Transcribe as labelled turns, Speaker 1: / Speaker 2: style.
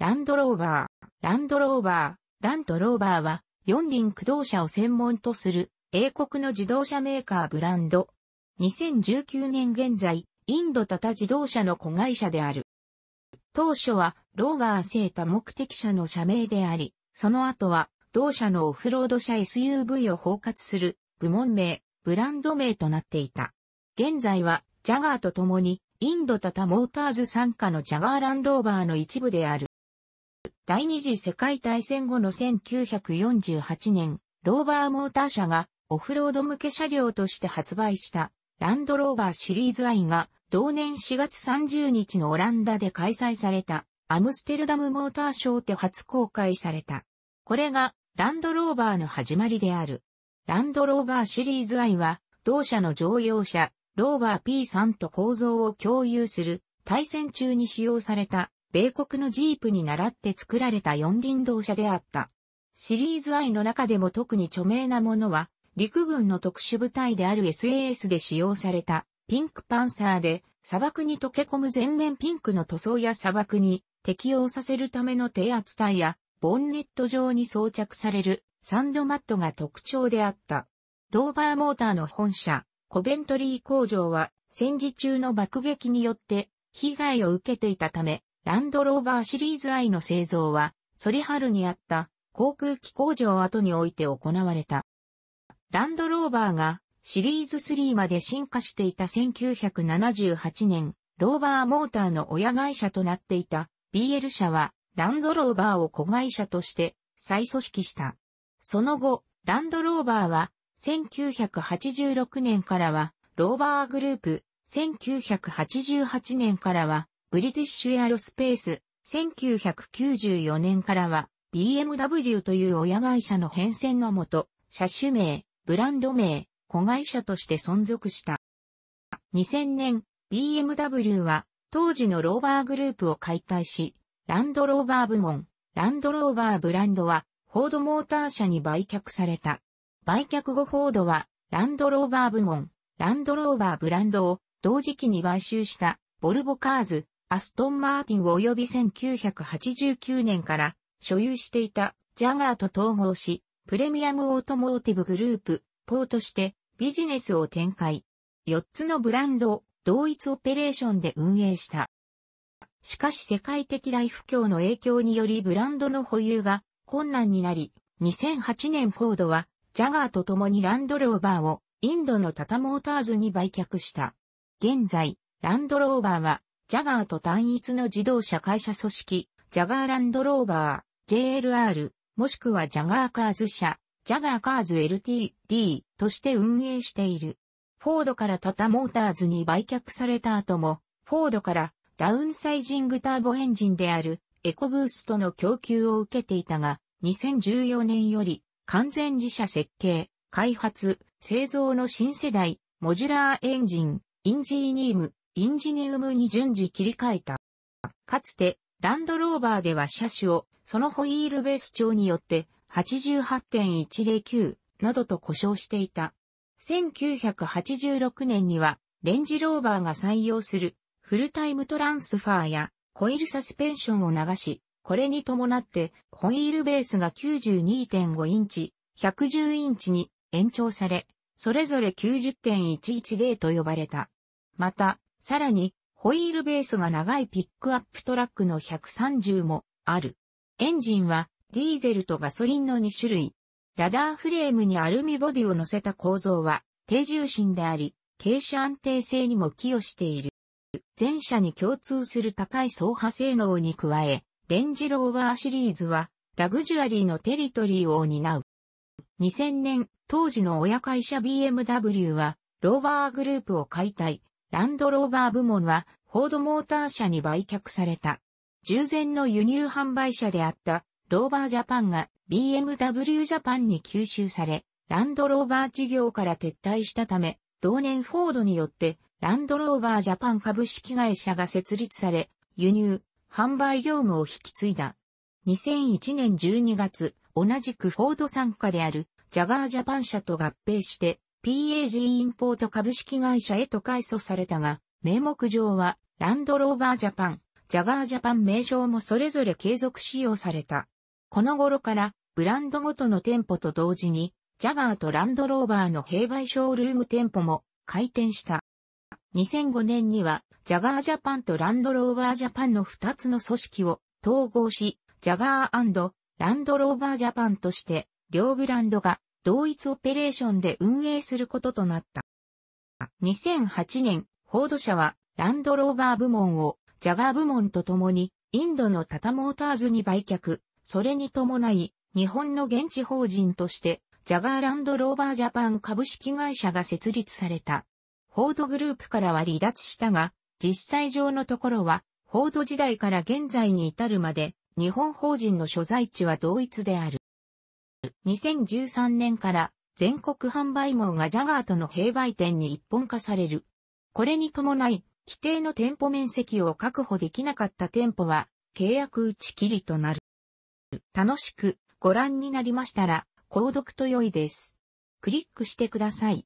Speaker 1: ランドローバー。ランドローバー、ランドローバーは、四輪駆動車を専門とする、英国の自動車メーカーブランド。2019年現在、インドタタ自動車の子会社である。当初は、ローバー製多目的車の社名であり、その後は、同社のオフロード車 SUV を包括する、部門名、ブランド名となっていた。現在は、ジャガーと共に、インドタタモーターズ傘下のジャガーランドローバーの一部である。第二次世界大戦後の1948年、ローバーモーター社がオフロード向け車両として発売したランドローバーシリーズ I が同年4月30日のオランダで開催されたアムステルダムモーターショーで初公開された。これがランドローバーの始まりである。ランドローバーシリーズ I は同社の乗用車ローバー P3 と構造を共有する対戦中に使用された米国のジープに倣って作られた四輪動車であった。シリーズ I の中でも特に著名なものは、陸軍の特殊部隊である SAS で使用されたピンクパンサーで、砂漠に溶け込む全面ピンクの塗装や砂漠に適応させるための低圧帯や、ボンネット上に装着されるサンドマットが特徴であった。ローバーモーターの本社、コベントリー工場は戦時中の爆撃によって被害を受けていたため、ランドローバーシリーズ I の製造は、ソリハルにあった航空機工場跡において行われた。ランドローバーがシリーズ3まで進化していた1978年、ローバーモーターの親会社となっていた BL 社はランドローバーを子会社として再組織した。その後、ランドローバーは1986年からはローバーグループ、1988年からはブリティッシュエアロスペース、1994年からは BMW という親会社の変遷のもと、車種名、ブランド名、子会社として存続した。2000年、BMW は当時のローバーグループを解体し、ランドローバー部門、ランドローバーブランドはフォードモーター社に売却された。売却後フォードはランドローバー部門、ランドローバーブランドを同時期に買収したボルボカーズ、アストンマーティン及び1989年から所有していたジャガーと統合し、プレミアムオートモーティブグループ、ポーとしてビジネスを展開。4つのブランドを同一オペレーションで運営した。しかし世界的大不況の影響によりブランドの保有が困難になり、2008年フォードはジャガーと共にランドローバーをインドのタタモーターズに売却した。現在、ランドローバーはジャガーと単一の自動車会社組織、ジャガーランドローバー、JLR、もしくはジャガーカーズ社、ジャガーカーズ LTD として運営している。フォードからタタモーターズに売却された後も、フォードからダウンサイジングターボエンジンであるエコブーストの供給を受けていたが、2014年より完全自社設計、開発、製造の新世代、モジュラーエンジン、インジーニーム、インジニウムに順次切り替えた。かつて、ランドローバーでは車種を、そのホイールベース調によって、88.109などと呼称していた。1986年には、レンジローバーが採用する、フルタイムトランスファーや、コイルサスペンションを流し、これに伴って、ホイールベースが92.5インチ、110インチに延長され、それぞれ90.110と呼ばれた。また、さらに、ホイールベースが長いピックアップトラックの130もある。エンジンはディーゼルとガソリンの2種類。ラダーフレームにアルミボディを乗せた構造は低重心であり、傾斜安定性にも寄与している。前者に共通する高い走破性能に加え、レンジローバーシリーズはラグジュアリーのテリトリーを担う。2000年、当時の親会社 BMW はローバーグループを解体、ランドローバー部門は、フォードモーター社に売却された。従前の輸入販売者であった、ローバージャパンが BMW ジャパンに吸収され、ランドローバー事業から撤退したため、同年フォードによって、ランドローバージャパン株式会社が設立され、輸入、販売業務を引き継いだ。2001年12月、同じくフォード参加である、ジャガージャパン社と合併して、PAG インポート株式会社へと改祖されたが、名目上はランドローバージャパン、ジャガージャパン名称もそれぞれ継続使用された。この頃からブランドごとの店舗と同時に、ジャガーとランドローバーの併売ショールーム店舗も開店した。2005年には、ジャガージャパンとランドローバージャパンの2つの組織を統合し、ジャガーランドローバージャパンとして、両ブランドが同一オペレーションで運営することとなった。2008年、フォード社はランドローバー部門をジャガー部門とともにインドのタタモーターズに売却、それに伴い日本の現地法人としてジャガーランドローバージャパン株式会社が設立された。フォードグループからは離脱したが、実際上のところは、フォード時代から現在に至るまで、日本法人の所在地は同一である。2013年から全国販売網がジャガーとの併売店に一本化される。これに伴い、規定の店舗面積を確保できなかった店舗は契約打ち切りとなる。楽しくご覧になりましたら、購読と良いです。クリックしてください。